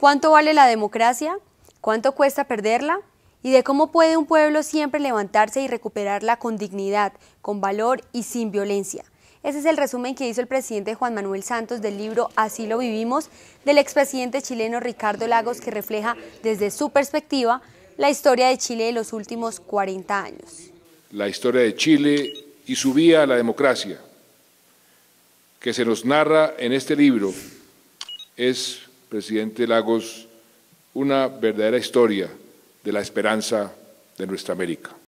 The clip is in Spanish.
¿Cuánto vale la democracia? ¿Cuánto cuesta perderla? ¿Y de cómo puede un pueblo siempre levantarse y recuperarla con dignidad, con valor y sin violencia? Ese es el resumen que hizo el presidente Juan Manuel Santos del libro Así lo vivimos del expresidente chileno Ricardo Lagos que refleja desde su perspectiva la historia de Chile de los últimos 40 años. La historia de Chile y su vía a la democracia que se nos narra en este libro es presidente Lagos, una verdadera historia de la esperanza de nuestra América.